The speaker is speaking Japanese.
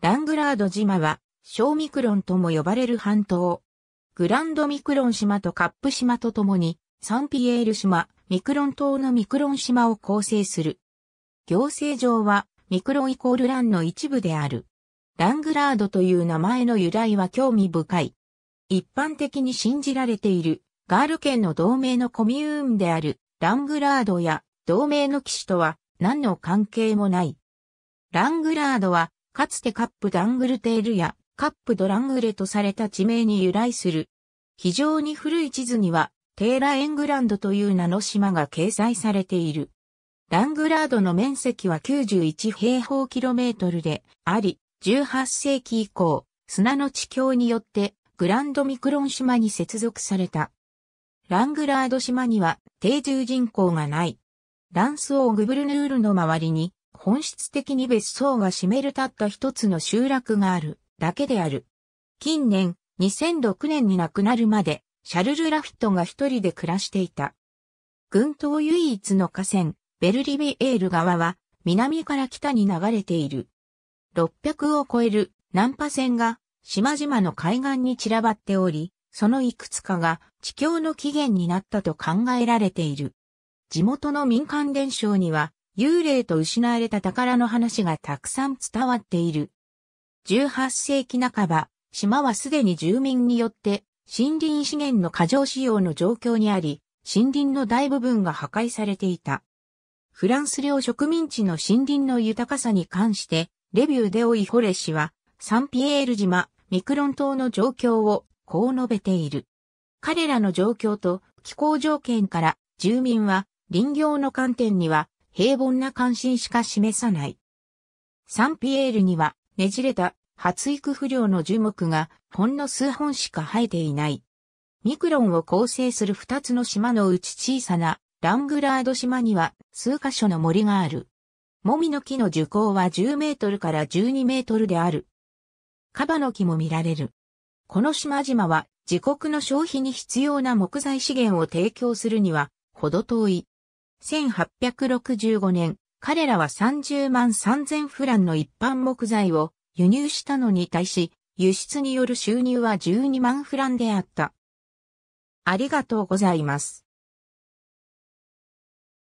ラングラード島は、小ミクロンとも呼ばれる半島。グランドミクロン島とカップ島とともに、サンピエール島、ミクロン島のミクロン島を構成する。行政上は、ミクロンイコールランの一部である。ラングラードという名前の由来は興味深い。一般的に信じられている、ガール県の同盟のコミューンである、ラングラードや同盟の騎士とは何の関係もない。ラングラードはかつてカップダングルテールやカップドラングレとされた地名に由来する。非常に古い地図には、テーラエングランドという名の島が掲載されている。ラングラードの面積は91平方キロメートルであり、18世紀以降、砂の地境によってグランドミクロン島に接続された。ラングラード島には定住人口がない。ランスオーグブルヌールの周りに本質的に別荘が占めるたった一つの集落があるだけである。近年、2006年に亡くなるまで、シャルル・ラフィットが一人で暮らしていた。群島唯一の河川、ベルリビエール川は、南から北に流れている。600を超える南波線が、島々の海岸に散らばっており、そのいくつかが地境の起源になったと考えられている。地元の民間伝承には、幽霊と失われた宝の話がたくさん伝わっている。18世紀半ば、島はすでに住民によって森林資源の過剰使用の状況にあり、森林の大部分が破壊されていた。フランス領植民地の森林の豊かさに関して、レビューデオイホレ氏は、サンピエール島、ミクロン島の状況をこう述べている。彼らの状況と気候条件から住民は林業の観点には平凡な関心しか示さない。サンピエールには、ねじれた、発育不良の樹木が、ほんの数本しか生えていない。ミクロンを構成する二つの島のうち小さな、ラングラード島には、数箇所の森がある。もみの木の樹高は10メートルから12メートルである。カバの木も見られる。この島々は自国の消費に必要な木材資源を提供するには、ほど遠い。1865年、彼らは30万3000フランの一般木材を輸入したのに対し、輸出による収入は12万フランであった。ありがとうございます。